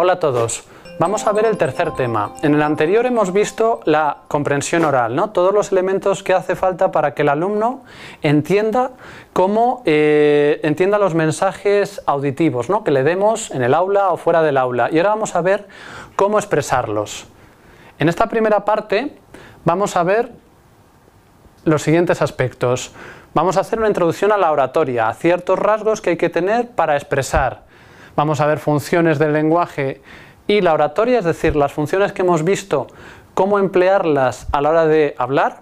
Hola a todos. Vamos a ver el tercer tema. En el anterior hemos visto la comprensión oral, ¿no? todos los elementos que hace falta para que el alumno entienda cómo eh, entienda los mensajes auditivos ¿no? que le demos en el aula o fuera del aula. Y ahora vamos a ver cómo expresarlos. En esta primera parte vamos a ver los siguientes aspectos. Vamos a hacer una introducción a la oratoria, a ciertos rasgos que hay que tener para expresar vamos a ver funciones del lenguaje y la oratoria, es decir, las funciones que hemos visto, cómo emplearlas a la hora de hablar.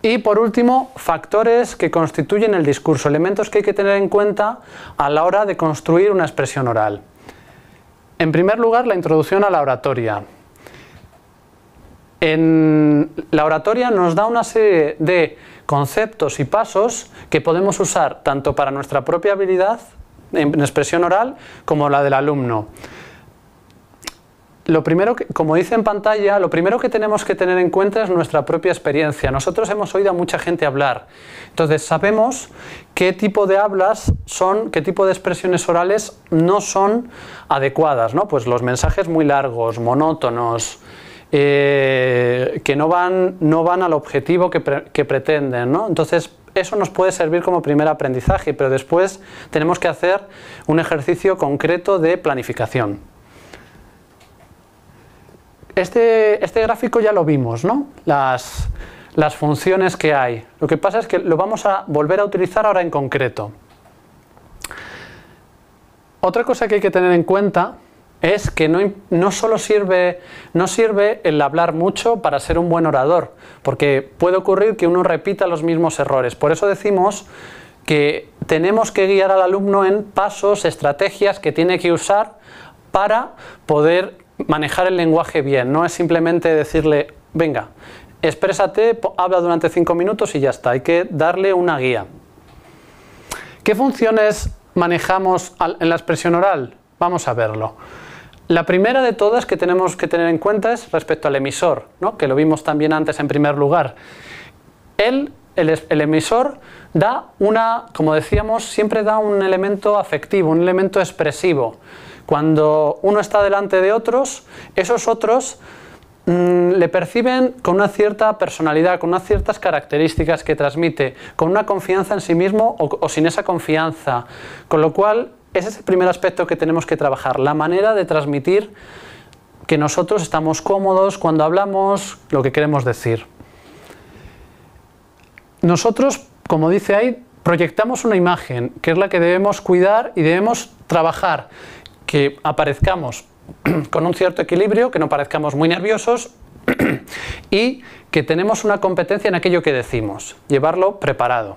Y por último, factores que constituyen el discurso, elementos que hay que tener en cuenta a la hora de construir una expresión oral. En primer lugar, la introducción a la oratoria. En la oratoria nos da una serie de conceptos y pasos que podemos usar tanto para nuestra propia habilidad en expresión oral como la del alumno. Lo primero que, como dice en pantalla, lo primero que tenemos que tener en cuenta es nuestra propia experiencia. Nosotros hemos oído a mucha gente hablar, entonces sabemos qué tipo de hablas son, qué tipo de expresiones orales no son adecuadas, ¿no? Pues los mensajes muy largos, monótonos, eh, que no van, no van al objetivo que, que pretenden, ¿no? Entonces eso nos puede servir como primer aprendizaje, pero después tenemos que hacer un ejercicio concreto de planificación. Este, este, gráfico ya lo vimos, ¿no? Las, las funciones que hay. Lo que pasa es que lo vamos a volver a utilizar ahora en concreto. Otra cosa que hay que tener en cuenta es que no, solo sirve, no sirve el hablar mucho para ser un buen orador, porque puede ocurrir que uno repita los mismos errores. Por eso decimos que tenemos que guiar al alumno en pasos, estrategias que tiene que usar para poder manejar el lenguaje bien. No es simplemente decirle, venga, exprésate, habla durante cinco minutos y ya está. Hay que darle una guía. ¿Qué funciones manejamos en la expresión oral? Vamos a verlo. La primera de todas que tenemos que tener en cuenta es respecto al emisor, que lo vimos también antes en primer lugar. el, emisor da una, como decíamos, siempre da un elemento afectivo, un elemento expresivo. Cuando uno está delante de otros, esos otros mm, le perciben con una cierta personalidad, con unas ciertas características que transmite, con una confianza en sí mismo o sin esa confianza. Con lo cual, ese es el primer aspecto que tenemos que trabajar, la manera de transmitir que nosotros estamos cómodos cuando hablamos lo que queremos decir. Nosotros, como dice ahí, proyectamos una imagen que es la que debemos cuidar y debemos trabajar, que aparezcamos con un cierto equilibrio, que no parezcamos muy nerviosos y que tenemos una competencia en aquello que decimos, llevarlo preparado.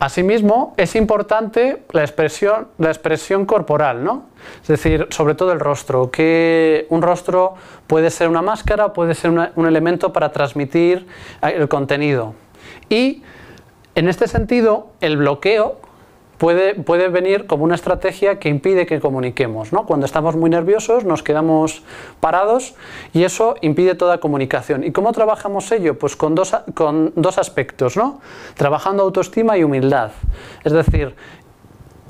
Asimismo, es importante la expresión, corporal, ¿no? Es decir, sobre todo el rostro, que un rostro puede ser una máscara, puede ser un elemento para transmitir eh, el contenido. Y en este sentido, el bloqueo puede, venir como una estrategia que impide que comuniquemos. ¿no? Cuando estamos muy nerviosos nos quedamos parados y eso impide toda comunicación. ¿Y cómo trabajamos ello? Pues con dos, con dos aspectos, ¿no? trabajando autoestima y humildad. Es decir,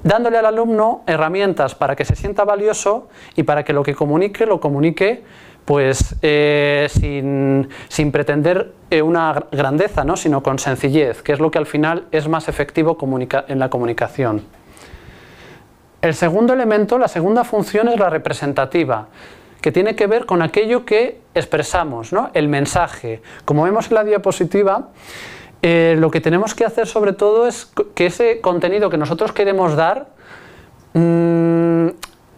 dándole al alumno herramientas para que se sienta valioso y para que lo que comunique lo comunique pues eh, sin, pretender eh, una grandeza, sino con sencillez, que es lo que al final es más efectivo en la comunicación. El segundo elemento, la segunda función es la representativa, que tiene que ver con aquello que expresamos, el mensaje. Como vemos en la diapositiva, eh, lo que tenemos que hacer sobre todo es que ese contenido que nosotros queremos dar mm,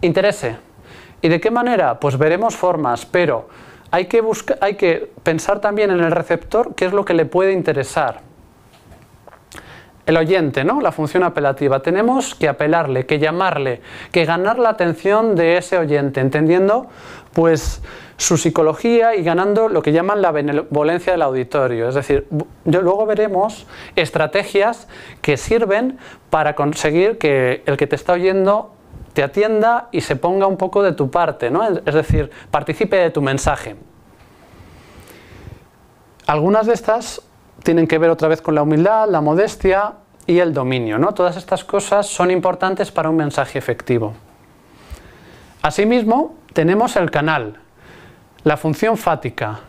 interese, ¿Y de qué manera? Pues veremos formas, pero hay que, hay que pensar también en el receptor qué es lo que le puede interesar. El oyente, ¿no? La función apelativa. Tenemos que apelarle, que llamarle, que ganar la atención de ese oyente, entendiendo pues su psicología y ganando lo que llaman la benevolencia del auditorio. Es decir, yo luego veremos estrategias que sirven para conseguir que el que te está oyendo atienda y se ponga un poco de tu parte, es decir, participe de tu mensaje. Algunas de estas tienen que ver otra vez con la humildad, la modestia y el dominio. ¿no? Todas estas cosas son importantes para un mensaje efectivo. Asimismo, tenemos el canal, la función fática.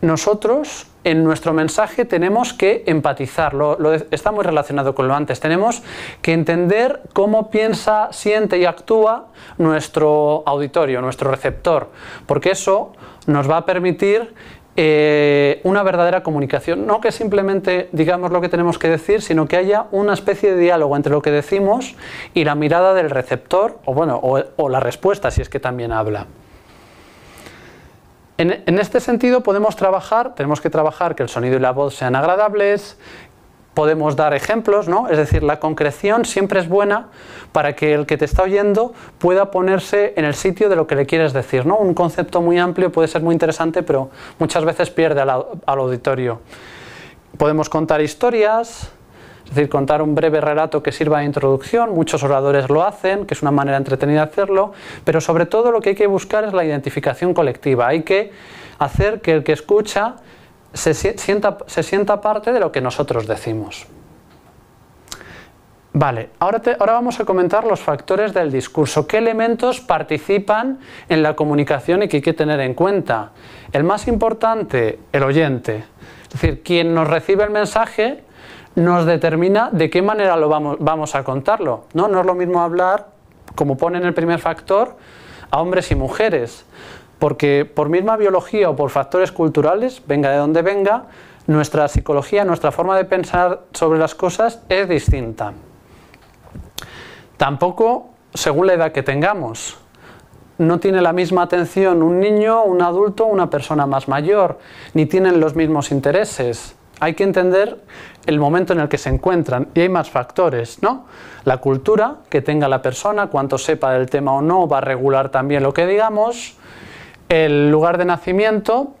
Nosotros en nuestro mensaje tenemos que empatizar, está muy relacionado con lo antes, tenemos que entender cómo piensa, siente y actúa nuestro auditorio, nuestro receptor, porque eso nos va a permitir eh, una verdadera comunicación, no que simplemente digamos lo que tenemos que decir, sino que haya una especie de diálogo entre lo que decimos y la mirada del receptor, o bueno, o la respuesta si es que también habla. En, este sentido podemos trabajar, tenemos que trabajar que el sonido y la voz sean agradables, podemos dar ejemplos, ¿no? Es decir, la concreción siempre es buena para que el que te está oyendo pueda ponerse en el sitio de lo que le quieres decir, ¿no? Un concepto muy amplio puede ser muy interesante, pero muchas veces pierde al auditorio. Podemos contar historias, es decir, contar un breve relato que sirva de introducción, muchos oradores lo hacen, que es una manera entretenida de hacerlo, pero sobre todo lo que hay que buscar es la identificación colectiva, hay que hacer que el que escucha se sienta, parte de lo que nosotros decimos. Vale, ahora, ahora vamos a comentar los factores del discurso. ¿Qué elementos participan en la comunicación y qué hay que tener en cuenta? El más importante, el oyente. Es decir, quien nos recibe el mensaje nos determina de qué manera lo vamos, a contarlo. ¿no? no es lo mismo hablar, como pone en el primer factor, a hombres y mujeres, porque por misma biología o por factores culturales, venga de donde venga, nuestra psicología, nuestra forma de pensar sobre las cosas es distinta. Tampoco según la edad que tengamos. No tiene la misma atención un niño, un adulto, una persona más mayor, ni tienen los mismos intereses hay que entender el momento en el que se encuentran y hay más factores, ¿no? La cultura que tenga la persona, cuánto sepa del tema o no, va a regular también lo que digamos, el lugar de nacimiento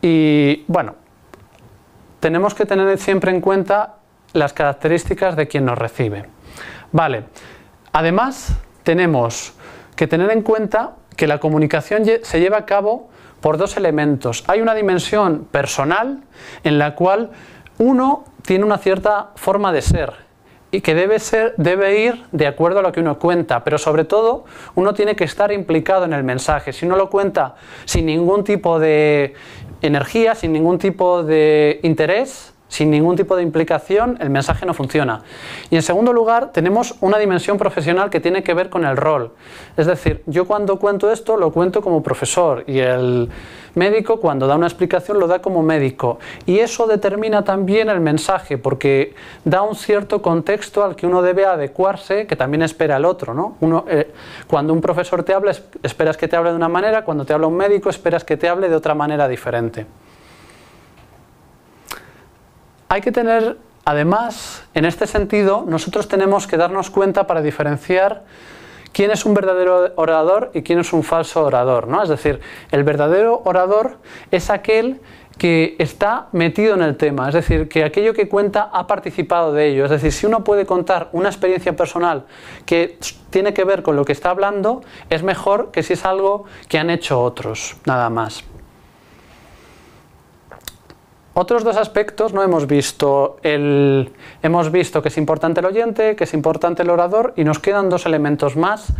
y, bueno, tenemos que tener siempre en cuenta las características de quien nos recibe. Vale, además tenemos que tener en cuenta que la comunicación se lleva a cabo por dos elementos. Hay una dimensión personal en la cual uno tiene una cierta forma de ser y que debe, ser, debe ir de acuerdo a lo que uno cuenta, pero sobre todo uno tiene que estar implicado en el mensaje. Si uno lo cuenta sin ningún tipo de energía, sin ningún tipo de interés, sin ningún tipo de implicación, el mensaje no funciona. Y en segundo lugar, tenemos una dimensión profesional que tiene que ver con el rol. Es decir, yo cuando cuento esto lo cuento como profesor y el médico cuando da una explicación lo da como médico. Y eso determina también el mensaje porque da un cierto contexto al que uno debe adecuarse, que también espera el otro. ¿no? Eh, cuando un profesor te habla, esperas que te hable de una manera, cuando te habla un médico, esperas que te hable de otra manera diferente. Hay que tener, además, en este sentido, nosotros tenemos que darnos cuenta para diferenciar quién es un verdadero orador y quién es un falso orador, ¿no? Es decir, el verdadero orador es aquel que está metido en el tema, es decir, que aquello que cuenta ha participado de ello. Es decir, si uno puede contar una experiencia personal que tiene que ver con lo que está hablando, es mejor que si es algo que han hecho otros, nada más. Otros dos aspectos no hemos visto. El, hemos visto que es importante el oyente, que es importante el orador y nos quedan dos elementos más,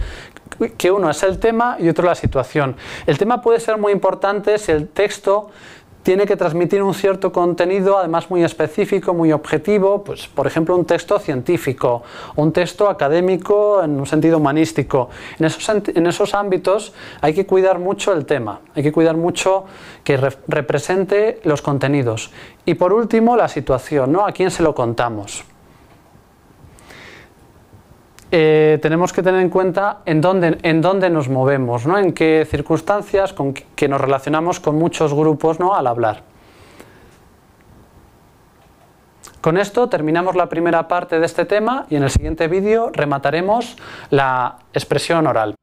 que uno es el tema y otro la situación. El tema puede ser muy importante si el texto tiene que transmitir un cierto contenido, además muy específico, muy objetivo, pues por ejemplo un texto científico, un texto académico en un sentido humanístico. En esos, ámbitos hay que cuidar mucho el tema, hay que cuidar mucho que represente los contenidos. Y por último, la situación, ¿no? ¿A quién se lo contamos? Eh, tenemos que tener en cuenta en dónde, nos movemos, en qué circunstancias, con que nos relacionamos con muchos grupos al hablar. Con esto terminamos la primera parte de este tema y en el siguiente vídeo remataremos la expresión oral.